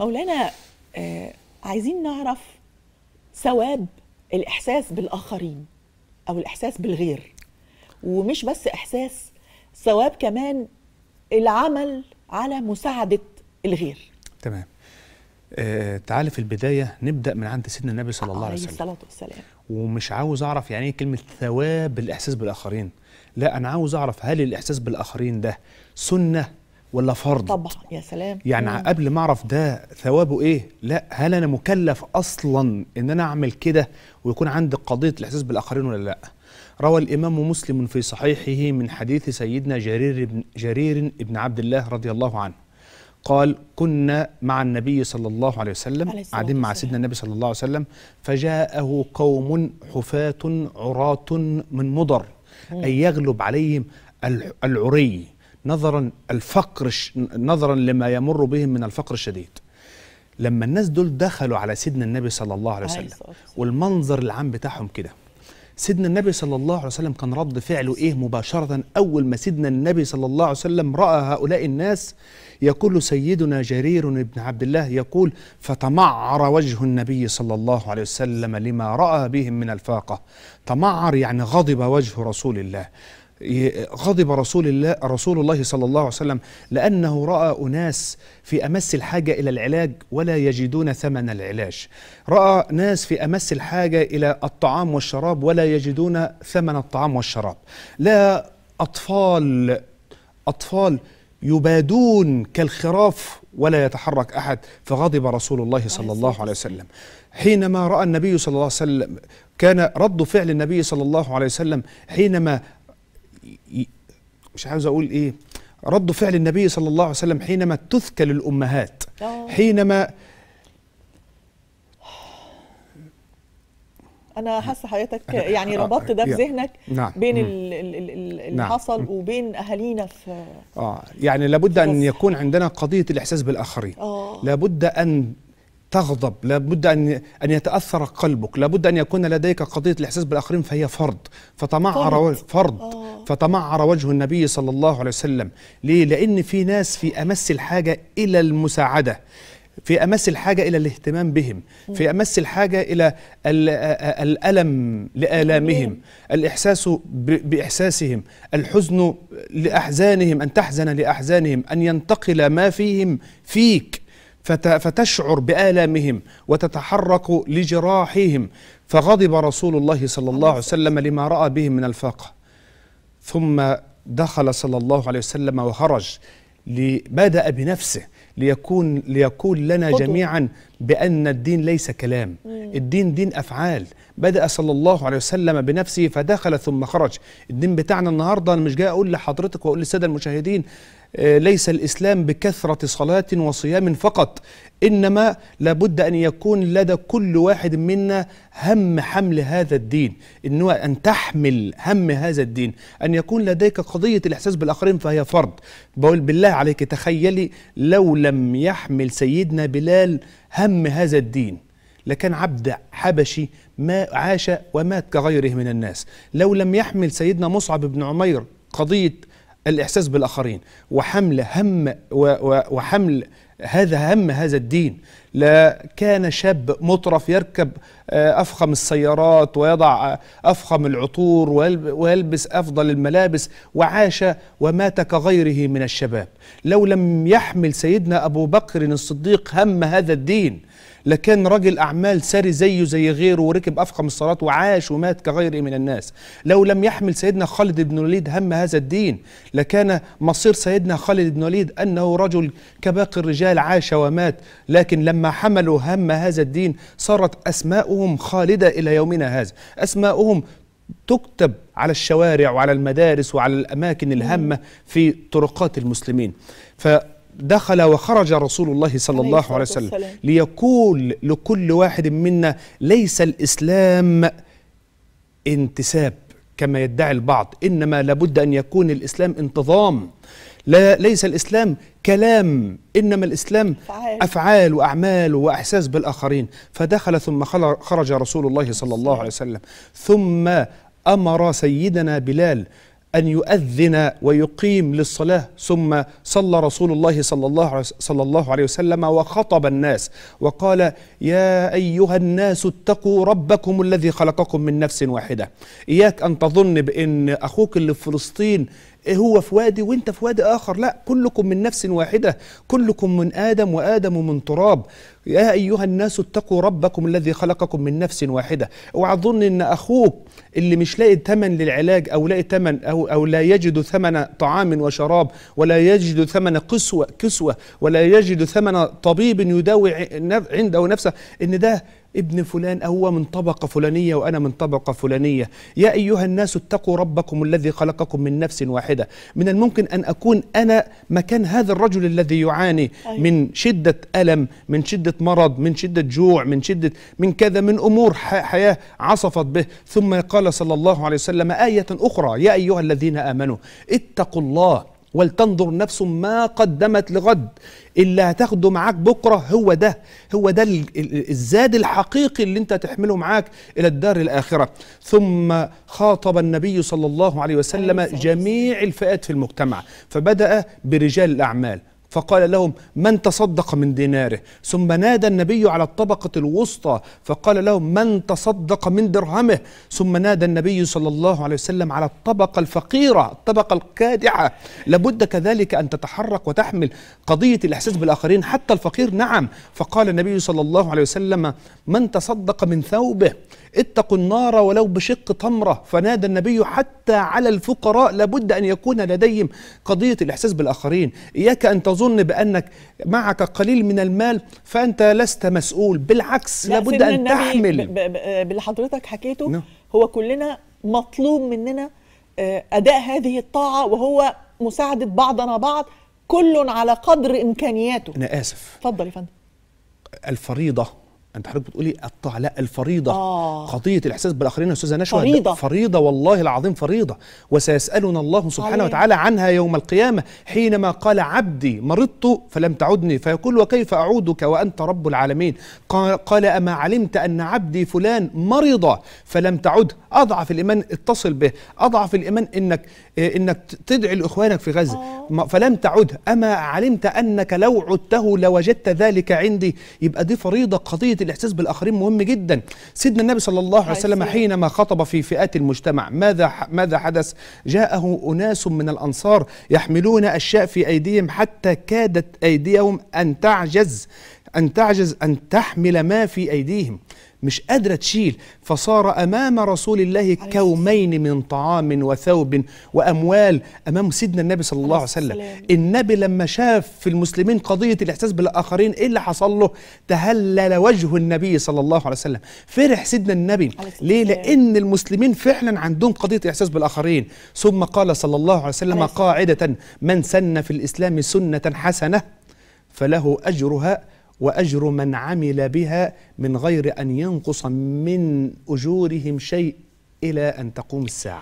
مولانا آه عايزين نعرف ثواب الإحساس بالآخرين أو الإحساس بالغير ومش بس إحساس ثواب كمان العمل على مساعدة الغير تمام آه تعالى في البداية نبدأ من عند سيدنا النبي صلى الله عليه وسلم الصلاة والسلام ومش عاوز أعرف يعني إيه كلمة ثواب الإحساس بالآخرين لا أنا عاوز أعرف هل الإحساس بالآخرين ده سنة ولا فرض طبعا يا سلام يعني مم. قبل ما اعرف ده ثوابه ايه لا هل انا مكلف اصلا ان انا اعمل كده ويكون عندي قضيه الاحساس بالاخرين ولا لا روى الامام مسلم في صحيحه من حديث سيدنا جرير بن جرير بن عبد الله رضي الله عنه قال كنا مع النبي صلى الله عليه وسلم قاعدين مع سيدنا النبي صلى الله عليه وسلم فجاءه قوم حفاة عراة من مضر أن يغلب عليهم العري نظرا الفقر نظرا لما يمر بهم من الفقر الشديد لما الناس دول دخلوا على سيدنا النبي صلى الله عليه وسلم والمنظر العام بتاعهم كده سيدنا النبي صلى الله عليه وسلم كان رد فعله ايه مباشرة أول ما سيدنا النبي صلى الله عليه وسلم رأى هؤلاء الناس يقول سيدنا جرير بن عبد الله يقول فتمعر وجه النبي صلى الله عليه وسلم لما رأى بهم من الفاقة تمعر يعني غضب وجه رسول الله غضب رسول الله رسول الله صلى الله عليه وسلم لأنه رأى أناس في أمس الحاجة إلى العلاج ولا يجدون ثمن العلاج رأى ناس في أمس الحاجة إلى الطعام والشراب ولا يجدون ثمن الطعام والشراب لا أطفال أطفال يبادون كالخراف ولا يتحرك أحد فغضب رسول الله صلى الله عليه وسلم حينما رأى النبي صلى الله عليه وسلم كان رد فعل النبي صلى الله عليه وسلم حينما مش عاوز اقول ايه رد فعل النبي صلى الله عليه وسلم حينما تثكل الامهات حينما انا حاسه حضرتك يعني آه، ربطت ده في ذهنك نعم. بين اللي نعم. حصل وبين اهالينا في اه يعني لابد ان يكون عندنا قضيه الاحساس بالاخرين آه. لابد ان تغضب لابد أن أن يتأثر قلبك لابد أن يكون لديك قضية الإحساس بالآخرين فهي فرض فتمعر فرض, فرض. آه. آه. فتمعر وجه النبي صلى الله عليه وسلم ليه لان في ناس في امس الحاجه الى المساعده في امس الحاجه الى الاهتمام بهم في امس الحاجه الى الالم لالامهم الاحساس باحساسهم الحزن لاحزانهم ان تحزن لاحزانهم ان ينتقل ما فيهم فيك فتشعر بالامهم وتتحرك لجراحهم فغضب رسول الله صلى الله عليه وسلم لما راى بهم من الفاقه ثم دخل صلى الله عليه وسلم وخرج بدأ بنفسه ليكون ليقول لنا خطوة. جميعا بأن الدين ليس كلام مم. الدين دين أفعال بدأ صلى الله عليه وسلم بنفسه فدخل ثم خرج الدين بتاعنا النهاردة أنا مش جاي أقول لحضرتك وأقول للسادة المشاهدين آه، ليس الإسلام بكثرة صلاة وصيام فقط إنما لابد أن يكون لدى كل واحد منا هم حمل هذا الدين ان هو أن تحمل هم هذا الدين أن يكون لديك قضية الإحساس بالآخرين فهي فرض بقول بالله عليك تخيلي لو لم يحمل سيدنا بلال هم هذا الدين لكان عبد حبشي ما عاش ومات كغيره من الناس لو لم يحمل سيدنا مصعب بن عمير قضية الإحساس بالآخرين وحمل هم وحمل هذا هم هذا الدين لا كان شاب مطرف يركب آه، أفخم السيارات ويضع آه، أفخم العطور ويلبس أفضل الملابس وعاش ومات كغيره من الشباب لو لم يحمل سيدنا أبو بكر الصديق هم هذا الدين لكان رجل أعمال سري زيه زي غيره وركب أفخم الصالات وعاش ومات كغيره من الناس لو لم يحمل سيدنا خالد بن الوليد هم هذا الدين لكان مصير سيدنا خالد بن الوليد أنه رجل كباقي الرجال عاش ومات لكن لما حملوا هم هذا الدين صارت أسماؤهم خالدة إلى يومنا هذا أسماؤهم تكتب على الشوارع وعلى المدارس وعلى الأماكن الهامة في طرقات المسلمين ف دخل وخرج رسول الله صلى الله عليه وسلم ليقول لكل واحد منا ليس الإسلام انتساب كما يدعي البعض إنما لابد أن يكون الإسلام انتظام لا ليس الإسلام كلام إنما الإسلام فعال. أفعال وأعمال وإحساس بالآخرين فدخل ثم خرج رسول الله صلى الله عليه وسلم ثم أمر سيدنا بلال أن يؤذن ويقيم للصلاة ثم صلى رسول الله صلى الله, صلى الله عليه وسلم وخطب الناس وقال يا أيها الناس اتقوا ربكم الذي خلقكم من نفس واحدة إياك أن تظن بأن أخوك اللي في فلسطين هو في وادي وانت في وادي آخر لا كلكم من نفس واحدة كلكم من آدم وآدم من تراب يا أيها الناس اتقوا ربكم الذي خلقكم من نفس واحدة اوعى تظن إن أخوك اللي مش لاقي ثمن للعلاج أو لاقي ثمن أو, أو لا يجد ثمن طعام وشراب ولا يجد ثمن كسوة, كسوة ولا يجد ثمن طبيب يداوي عنده نفسه إن ده ابن فلان هو من طبقة فلانية وأنا من طبقة فلانية يا أيها الناس اتقوا ربكم الذي خلقكم من نفس واحدة من الممكن أن أكون أنا مكان هذا الرجل الذي يعاني أيوة. من شدة ألم من شدة شدة مرض من شدة جوع من شدة من كذا من أمور حياة عصفت به ثم قال صلى الله عليه وسلم آية أخرى يا أيها الذين آمنوا اتقوا الله ولتنظر نفس ما قدمت لغد اللي هتاخده معاك بكره هو ده هو ده الزاد الحقيقي اللي انت تحمله معاك الى الدار الاخره ثم خاطب النبي صلى الله عليه وسلم جميع الفئات في المجتمع فبدا برجال الاعمال فقال لهم من تصدق من ديناره ثم نادى النبي على الطبقة الوسطى فقال لهم من تصدق من درهمه ثم نادى النبي صلى الله عليه وسلم على الطبقة الفقيرة الطبقة الكادحة لابد كذلك أن تتحرك وتحمل قضية الإحساس بالآخرين حتى الفقير نعم فقال النبي صلى الله عليه وسلم من تصدق من ثوبه اتقوا النار ولو بشق تمرة فنادى النبي حتى على الفقراء لابد أن يكون لديهم قضية الإحساس بالآخرين إياك أن تظن تظن بأنك معك قليل من المال فأنت لست مسؤول بالعكس لا لابد أن تحمل باللي حضرتك حكيته no. نعم. هو كلنا مطلوب مننا آه، أداء هذه الطاعة وهو مساعدة بعضنا بعض كل على قدر إمكانياته أنا آسف اتفضل يا فندم الفريضة انت حضرتك بتقولي لا الفريضه آه. قضيه الاحساس بالاخرين يا استاذه نشوى فريضه فريضه والله العظيم فريضه وسيسالنا الله سبحانه وتعالى عنها يوم القيامه حينما قال عبدي مرضت فلم تعدني فيقول وكيف اعودك وانت رب العالمين قال اما علمت ان عبدي فلان مرض فلم تعد اضعف الايمان اتصل به اضعف الايمان انك انك تدعي لاخوانك في غزه آه. فلم تعد اما علمت انك لو عدته لوجدت ذلك عندي يبقى دي فريضه قضيه الاحساس بالاخرين مهم جدا سيدنا النبي صلى الله عليه وسلم حينما خطب في فئات المجتمع ماذا ماذا حدث جاءه اناس من الانصار يحملون اشياء في ايديهم حتى كادت ايديهم ان تعجز أن تعجز أن تحمل ما في أيديهم مش قادرة تشيل فصار أمام رسول الله كومين من طعام وثوب وأموال أمام سيدنا النبي صلى الله عليه وسلم النبي لما شاف في المسلمين قضية الإحساس بالآخرين إيه اللي حصل له تهلل وجه النبي صلى الله عليه وسلم فرح سيدنا النبي ليه لأن المسلمين فعلا عندهم قضية الإحساس بالآخرين ثم قال صلى الله عليه وسلم قاعدة من سن في الإسلام سنة حسنة فله أجرها واجر من عمل بها من غير ان ينقص من اجورهم شيء الى ان تقوم الساعه